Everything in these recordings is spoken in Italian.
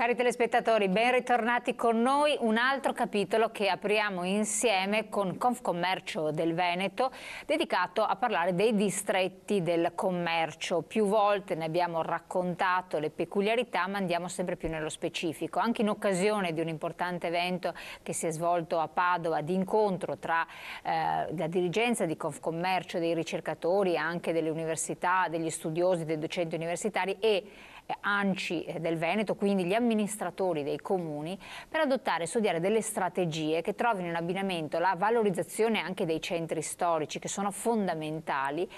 Cari telespettatori, ben ritornati con noi. Un altro capitolo che apriamo insieme con Confcommercio del Veneto, dedicato a parlare dei distretti del commercio. Più volte ne abbiamo raccontato le peculiarità, ma andiamo sempre più nello specifico. Anche in occasione di un importante evento che si è svolto a Padova di incontro tra eh, la dirigenza di Confcommercio, dei ricercatori, anche delle università, degli studiosi, dei docenti universitari e ANCI eh, del Veneto, quindi gli amministratori dei comuni, per adottare e studiare delle strategie che trovino in abbinamento la valorizzazione anche dei centri storici che sono fondamentali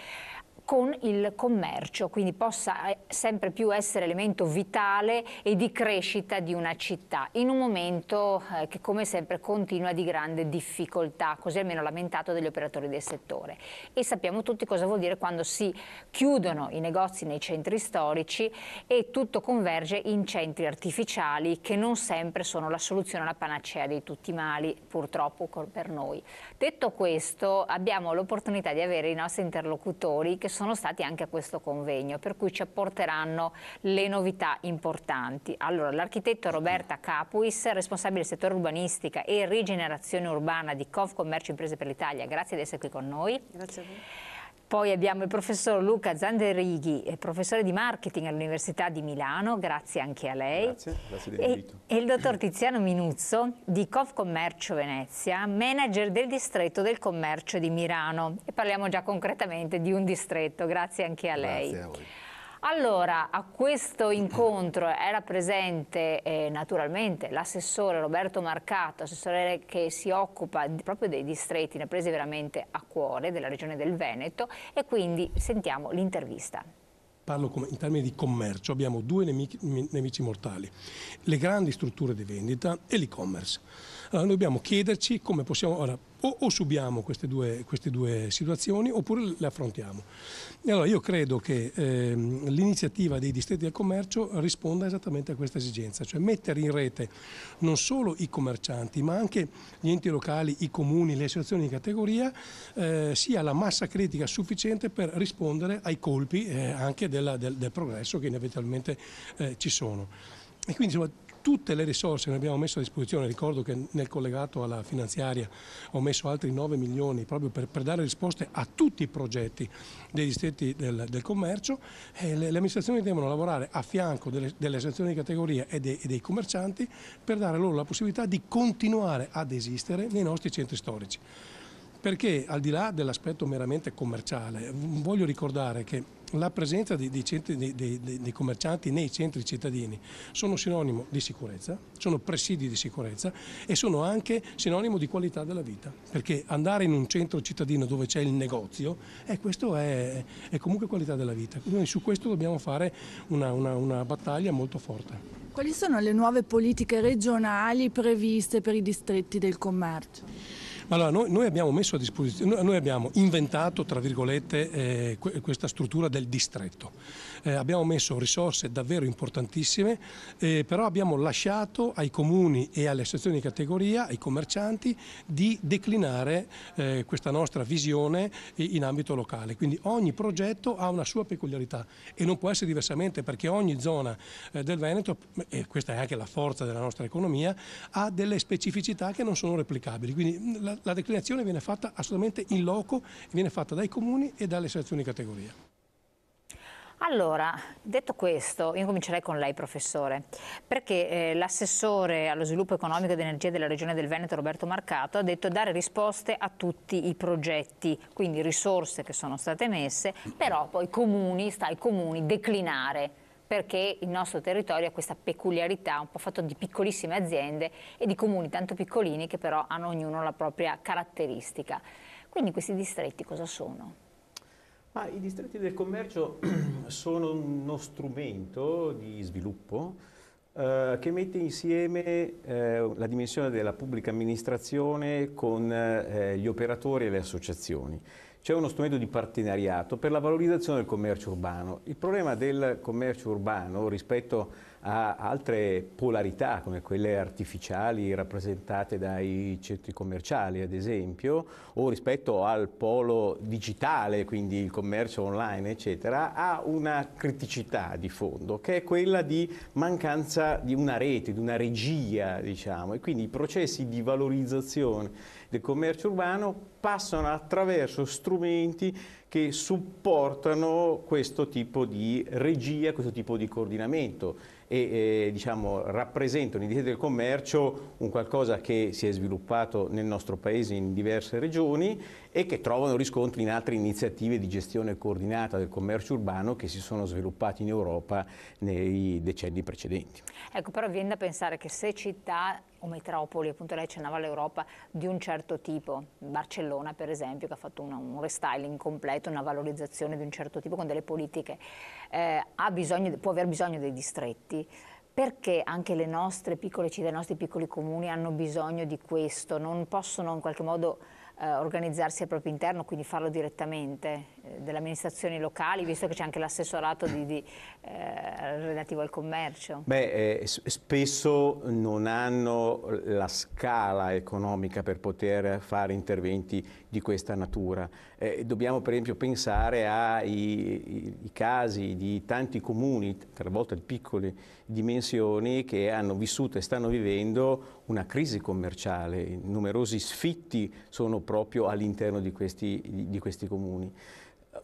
con il commercio, quindi possa eh, sempre più essere elemento vitale e di crescita di una città in un momento eh, che come sempre continua di grande difficoltà, così almeno lamentato dagli operatori del settore. E sappiamo tutti cosa vuol dire quando si chiudono i negozi nei centri storici e tutto converge in centri artificiali che non sempre sono la soluzione la panacea di tutti i mali, purtroppo per noi. Detto questo, abbiamo l'opportunità di avere i nostri interlocutori che sono stati anche a questo convegno, per cui ci apporteranno le novità importanti. Allora, l'architetto Roberta Capuis, responsabile del settore urbanistica e rigenerazione urbana di Cov Commercio Imprese per l'Italia, grazie di essere qui con noi. Grazie a voi. Poi abbiamo il professor Luca Zanderighi, professore di marketing all'Università di Milano, grazie anche a lei. Grazie, grazie dell'invito. E, e il dottor Tiziano Minuzzo di Cof Commercio Venezia, manager del distretto del commercio di Milano. E parliamo già concretamente di un distretto, grazie anche a lei. Grazie a voi. Allora, a questo incontro era presente eh, naturalmente l'assessore Roberto Marcato, assessore che si occupa proprio dei distretti, ne ha presi veramente a cuore, della regione del Veneto e quindi sentiamo l'intervista parlo come, in termini di commercio, abbiamo due nemici, nemici mortali, le grandi strutture di vendita e l'e-commerce. Allora dobbiamo chiederci come possiamo, ora, o, o subiamo queste due, queste due, situazioni oppure le affrontiamo. E allora io credo che eh, l'iniziativa dei distretti del commercio risponda esattamente a questa esigenza, cioè mettere in rete non solo i commercianti ma anche gli enti locali, i comuni, le associazioni di categoria, eh, sia la massa critica sufficiente per rispondere ai colpi eh, anche della, del, del, progresso che inevitabilmente eh, ci sono. E quindi insomma, tutte le risorse che abbiamo messo a disposizione, ricordo che nel collegato alla finanziaria ho messo altri 9 milioni proprio per, per dare risposte a tutti i progetti dei distretti del, del commercio, eh, le, le, amministrazioni devono lavorare a fianco delle, delle sezioni di categoria e dei, e dei commercianti per dare loro la possibilità di continuare ad esistere nei nostri centri storici perché al di là dell'aspetto meramente commerciale, voglio ricordare che la presenza dei, dei, centri, dei, dei, commercianti nei centri cittadini sono sinonimo di sicurezza, sono presidi di sicurezza e sono anche sinonimo di qualità della vita, perché andare in un centro cittadino dove c'è il negozio, eh, questo è, è, comunque qualità della vita. Noi su questo dobbiamo fare una, una, una battaglia molto forte. Quali sono le nuove politiche regionali previste per i distretti del commercio? Allora, noi, noi, abbiamo messo a disposizione, noi abbiamo inventato, tra virgolette, eh, questa struttura del distretto. Eh, abbiamo messo risorse davvero importantissime, eh, però abbiamo lasciato ai comuni e alle sezioni di categoria, ai commercianti, di declinare eh, questa nostra visione in ambito locale. Quindi ogni progetto ha una sua peculiarità e non può essere diversamente perché ogni zona eh, del Veneto, e eh, questa è anche la forza della nostra economia, ha delle specificità che non sono replicabili. Quindi la, la declinazione viene fatta assolutamente in loco, viene fatta dai comuni e dalle selezioni di categoria. Allora, detto questo, io comincerei con lei professore, perché eh, l'assessore allo sviluppo economico ed energia della Regione del Veneto Roberto Marcato ha detto dare risposte a tutti i progetti, quindi risorse che sono state messe, però poi comuni, sta ai comuni declinare perché il nostro territorio ha questa peculiarità, un po' fatto di piccolissime aziende e di comuni tanto piccolini che però hanno ognuno la propria caratteristica. Quindi questi distretti cosa sono? Ma I distretti del commercio sono uno strumento di sviluppo eh, che mette insieme eh, la dimensione della pubblica amministrazione con eh, gli operatori e le associazioni c'è uno strumento di partenariato per la valorizzazione del commercio urbano. Il problema del commercio urbano rispetto a altre polarità come quelle artificiali rappresentate dai centri commerciali ad esempio o rispetto al polo digitale, quindi il commercio online eccetera, ha una criticità di fondo che è quella di mancanza di una rete, di una regia diciamo e quindi i processi di valorizzazione del commercio urbano passano attraverso strumenti che supportano questo tipo di regia, questo tipo di coordinamento e eh, diciamo, rappresentano i diritto del commercio un qualcosa che si è sviluppato nel nostro paese in diverse regioni e che trovano riscontri in altre iniziative di gestione coordinata del commercio urbano che si sono sviluppate in Europa nei decenni precedenti. Ecco, però viene da pensare che se città o metropoli, appunto lei accennava all'Europa, di un certo tipo, Barcellona per esempio che ha fatto una, un restyling completo, una valorizzazione di un certo tipo con delle politiche, eh, bisogno, può aver bisogno dei distretti, perché anche le nostre piccole città, i nostri piccoli comuni hanno bisogno di questo, non possono in qualche modo eh, organizzarsi al proprio interno, quindi farlo direttamente eh, delle amministrazioni locali, visto che c'è anche l'assessorato eh, relativo al commercio? Beh, eh, spesso non hanno la scala economica per poter fare interventi di questa natura. Eh, dobbiamo per esempio pensare ai casi di tanti comuni, talvolta di piccole dimensioni, che hanno vissuto e stanno vivendo una crisi commerciale. Numerosi sfitti sono proprio all'interno di, di, di questi comuni.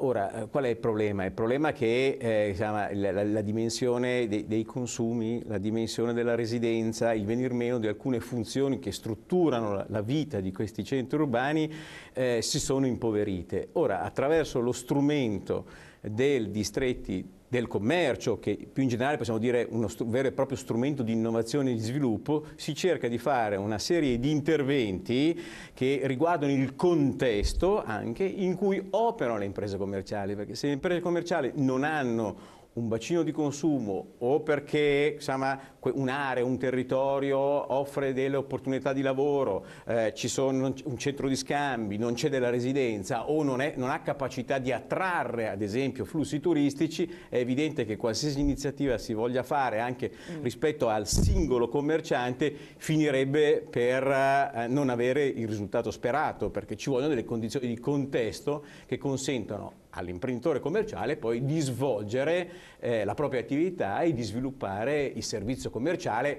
Ora, eh, qual è il problema? Il problema è che eh, diciamo, la, la, dimensione dei, dei, consumi, la dimensione della residenza, il venir meno di alcune funzioni che strutturano la, la vita di questi centri urbani eh, si sono impoverite. Ora, attraverso lo strumento del distretti del commercio, che più in generale possiamo dire uno vero e proprio strumento di innovazione e di sviluppo, si cerca di fare una serie di interventi che riguardano il contesto anche in cui operano le imprese commerciali, perché se le imprese commerciali non hanno un bacino di consumo o perché insomma, un'area, un territorio offre delle opportunità di lavoro, eh, ci sono un centro di scambi, non c'è della residenza o non, è, non ha capacità di attrarre ad esempio flussi turistici, è evidente che qualsiasi iniziativa si voglia fare anche mm. rispetto al singolo commerciante finirebbe per eh, non avere il risultato sperato perché ci vogliono delle condizioni di contesto che consentano all'imprenditore commerciale poi di svolgere eh, la propria attività e di sviluppare il servizio commerciale commerciale,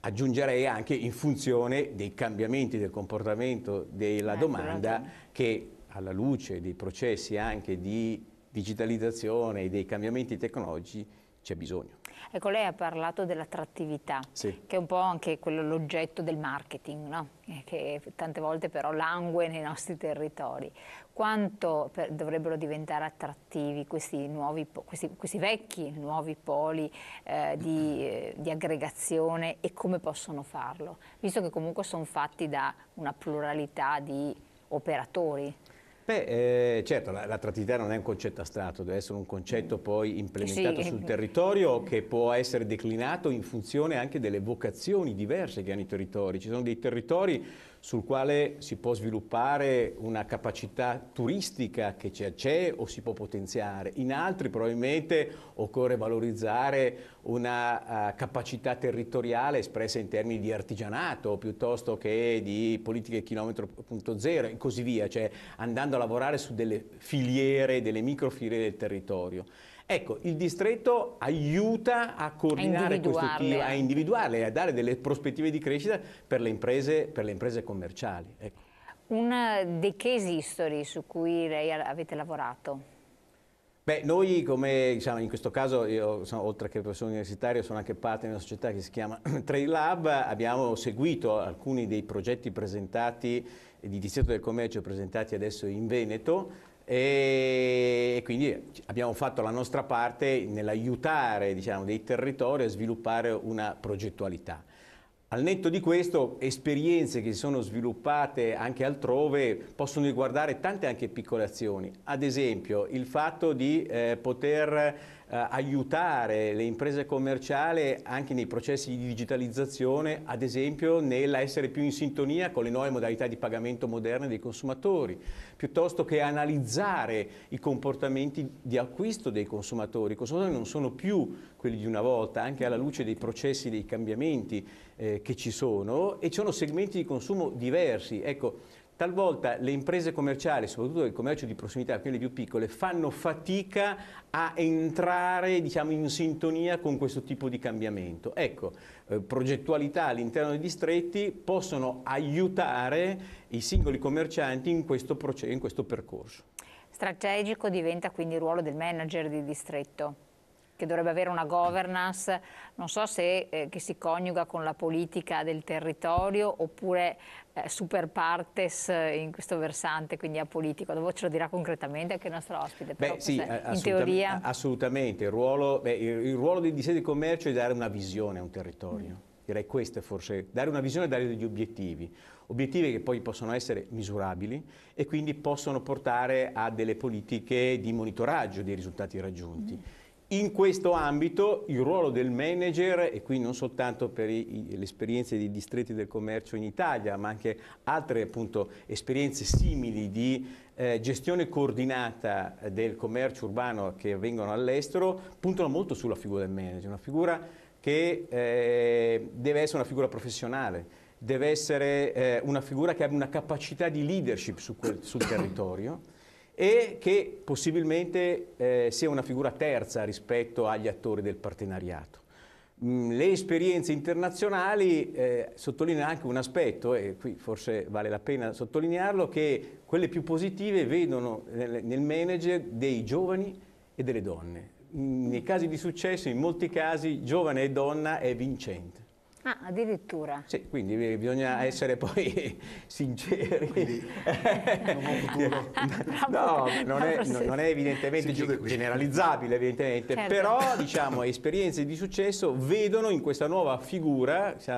aggiungerei anche in funzione dei cambiamenti del comportamento della ecco, domanda che alla luce dei processi anche di digitalizzazione e dei cambiamenti tecnologici c'è bisogno. Ecco, lei ha parlato dell'attrattività, sì. che è un po' anche l'oggetto del marketing, no? Eh, che tante volte però langue nei nostri territori. Quanto per, dovrebbero diventare attrattivi questi, nuovi, questi, questi vecchi nuovi poli eh, di, eh, di aggregazione e come possono farlo? Visto che comunque sono fatti da una pluralità di operatori. Beh, eh, certo, l'attrattività non è un concetto astratto, deve essere un concetto poi implementato sì. sul territorio che può essere declinato in funzione anche delle vocazioni diverse che hanno i territori. Ci sono dei territori sul quale si può sviluppare una capacità turistica che c'è, o si può potenziare. In altri probabilmente occorre valorizzare una uh, capacità territoriale espressa in termini di artigianato piuttosto che di politiche zero e così via, cioè andando a lavorare su delle filiere, delle microfiliere del territorio. Ecco, il distretto aiuta a coordinare questi team, a individuarle e a dare delle prospettive di crescita per le imprese, per le imprese commerciali. Ecco. Una eh, dei case history su cui lei avete lavorato? Beh, noi come, diciamo, in questo caso, io sono, oltre che professore universitario, sono anche parte di una società che si chiama Trade Lab, abbiamo seguito alcuni dei progetti presentati di distretto del commercio presentati adesso in Veneto, e quindi abbiamo fatto la nostra parte nell'aiutare diciamo, dei territori a sviluppare una progettualità. Al netto di questo, esperienze che si sono sviluppate anche altrove possono riguardare tante anche piccole azioni, ad esempio il fatto di eh, poter eh, aiutare le imprese commerciali anche nei processi di digitalizzazione, ad esempio nell'essere più in sintonia con le nuove modalità di pagamento moderne dei consumatori, piuttosto che analizzare i comportamenti di acquisto dei consumatori. I consumatori non sono più quelli di una volta, anche alla luce dei processi, dei cambiamenti eh, che ci sono, e ci sono segmenti di consumo diversi. Ecco, talvolta le imprese commerciali, soprattutto il commercio di prossimità, quelle più piccole, fanno fatica a entrare diciamo, in sintonia con questo tipo di cambiamento. Ecco, eh, progettualità all'interno dei distretti possono aiutare i singoli commercianti in questo, in questo percorso. Strategico diventa quindi il ruolo del manager di distretto che dovrebbe avere una governance, non so se eh, che si coniuga con la politica del territorio oppure eh, super partes eh, in questo versante, quindi a politico. Dopo ce lo dirà concretamente anche il nostro ospite. Però beh, sì, in teoria... Assolutamente, il ruolo, beh, il ruolo di sede di commercio è dare una visione a un territorio. Mm. Direi questo è forse, dare una visione e dare degli obiettivi obiettivi che poi possono essere misurabili e quindi possono portare a delle politiche di monitoraggio dei risultati raggiunti. Mm. In questo ambito il ruolo del manager, e qui non soltanto per le esperienze dei distretti del commercio in Italia, ma anche altre appunto, esperienze simili di eh, gestione coordinata del commercio urbano che avvengono all'estero, puntano molto sulla figura del manager, una figura che eh, deve essere una figura professionale, deve essere eh, una figura che abbia una capacità di leadership su quel, sul territorio e che possibilmente eh, sia una figura terza rispetto agli attori del partenariato. Mm, le esperienze internazionali eh, sottolineano anche un aspetto, e qui forse vale la pena sottolinearlo, che quelle più positive vedono nel, nel manager dei giovani e delle donne. Mm, nei casi di successo, in molti casi, giovane e donna è vincente. Ah, addirittura. Sì, quindi bisogna eh. essere poi sinceri. Quindi, eh, no, non è, non è evidentemente generalizzabile, evidentemente, certo. però diciamo esperienze di successo vedono in questa nuova figura, si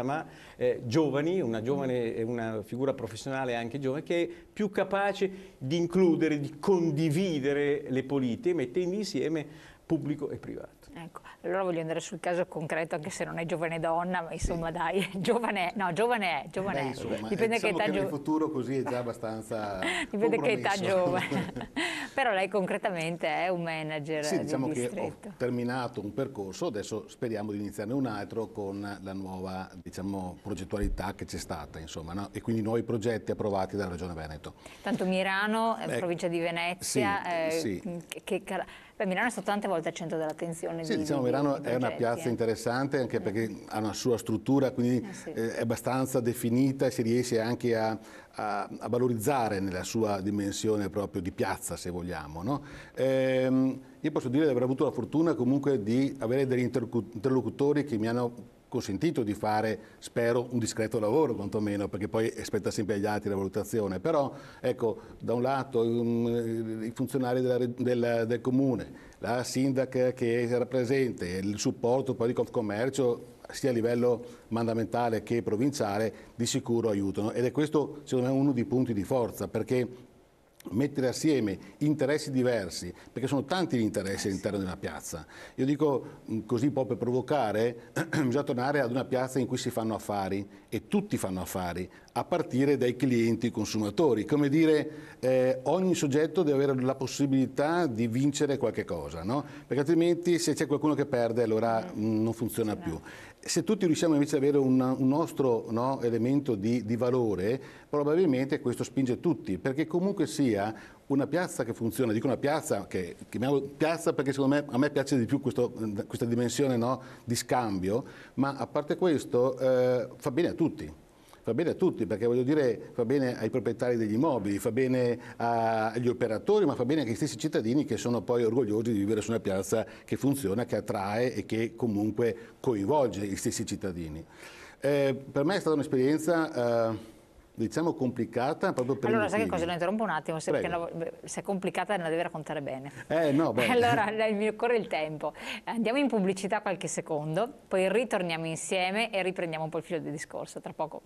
eh, giovani, una, giovane, mm. una figura professionale anche giovane, che è più capace di includere, di condividere le politiche, mettendo insieme pubblico e privato. Ecco, allora voglio andare sul caso concreto, anche se non è giovane donna, ma insomma sì. dai, giovane è, no, giovane è, giovane Beh, insomma, è. Dipende diciamo che età giovane. futuro così è già abbastanza Dipende che età giovane. Però lei concretamente è un manager Sì, diciamo che distretto. ho terminato un percorso, adesso speriamo di iniziarne un altro con la nuova, diciamo, progettualità che c'è stata, insomma, no? e quindi nuovi progetti approvati dalla Regione Veneto. Tanto Mirano, eh, Beh, provincia di Venezia, sì, eh, sì. Che, che, Beh, Milano è stato tante volte al centro dell'attenzione. Sì, di, diciamo Milano di, di è una piazza eh. interessante anche perché ha una sua struttura, quindi eh sì. eh, è abbastanza definita e si riesce anche a, a, a, valorizzare nella sua dimensione proprio di piazza, se vogliamo. No? Ehm, io posso dire di aver avuto la fortuna comunque di avere degli interlocutori che mi hanno consentito di fare, spero, un discreto lavoro quantomeno, perché poi aspetta sempre agli altri la valutazione. Però, ecco, da un lato um, i funzionari della, della, del comune, la sindaca che era presente, il supporto poi di Confcommercio sia a livello mandamentale che provinciale, di sicuro aiutano. Ed è questo, secondo me, uno dei punti di forza, perché mettere assieme interessi diversi, perché sono tanti gli interessi eh, all'interno di una piazza. Io dico mm, così un po' per provocare, bisogna tornare ad una piazza in cui si fanno affari e tutti fanno affari, a partire dai clienti, i consumatori. Come dire, eh, ogni soggetto deve avere la possibilità di vincere qualche cosa, no? perché altrimenti se c'è qualcuno che perde allora mh, eh, mm, non funziona più se tutti riusciamo invece ad avere un, un nostro no, elemento di, di, valore, probabilmente questo spinge tutti, perché comunque sia una piazza che funziona, dico una piazza che chiamiamo piazza perché secondo me a me piace di più questo, questa dimensione no, di scambio, ma a parte questo eh, fa bene a tutti fa bene a tutti, perché voglio dire fa bene ai proprietari degli immobili, fa bene agli operatori, ma fa bene anche ai stessi cittadini che sono poi orgogliosi di vivere su una piazza che funziona, che attrae e che comunque coinvolge gli stessi cittadini. Eh, per me è stata un'esperienza... Eh, diciamo complicata proprio per allora sai che cosa lo interrompo un attimo se, la, se è complicata la devi raccontare bene eh no beh. allora mi occorre il tempo andiamo in pubblicità qualche secondo poi ritorniamo insieme e riprendiamo un po' il filo del discorso tra poco